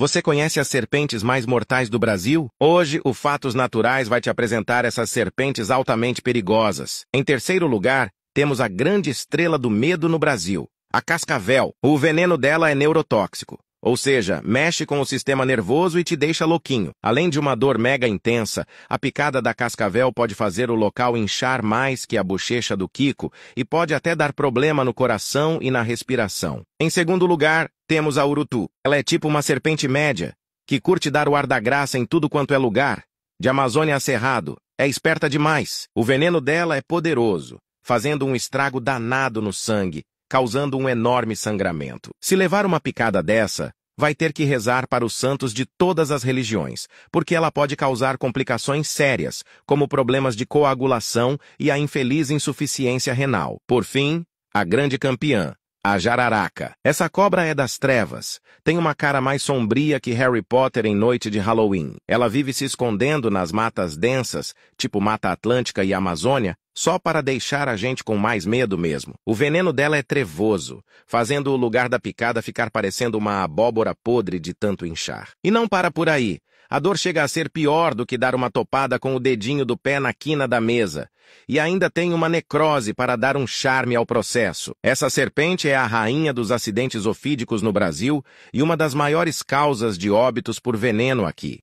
Você conhece as serpentes mais mortais do Brasil? Hoje, o Fatos Naturais vai te apresentar essas serpentes altamente perigosas. Em terceiro lugar, temos a grande estrela do medo no Brasil, a cascavel. O veneno dela é neurotóxico, ou seja, mexe com o sistema nervoso e te deixa louquinho. Além de uma dor mega intensa, a picada da cascavel pode fazer o local inchar mais que a bochecha do Kiko e pode até dar problema no coração e na respiração. Em segundo lugar, temos a urutu. Ela é tipo uma serpente média, que curte dar o ar da graça em tudo quanto é lugar. De Amazônia a Cerrado, é esperta demais. O veneno dela é poderoso, fazendo um estrago danado no sangue, causando um enorme sangramento. Se levar uma picada dessa, vai ter que rezar para os santos de todas as religiões, porque ela pode causar complicações sérias, como problemas de coagulação e a infeliz insuficiência renal. Por fim, a grande campeã, a jararaca. Essa cobra é das trevas. Tem uma cara mais sombria que Harry Potter em noite de Halloween. Ela vive se escondendo nas matas densas, tipo Mata Atlântica e Amazônia, só para deixar a gente com mais medo mesmo. O veneno dela é trevoso, fazendo o lugar da picada ficar parecendo uma abóbora podre de tanto inchar. E não para por aí. A dor chega a ser pior do que dar uma topada com o dedinho do pé na quina da mesa. E ainda tem uma necrose para dar um charme ao processo. Essa serpente é a rainha dos acidentes ofídicos no Brasil e uma das maiores causas de óbitos por veneno aqui.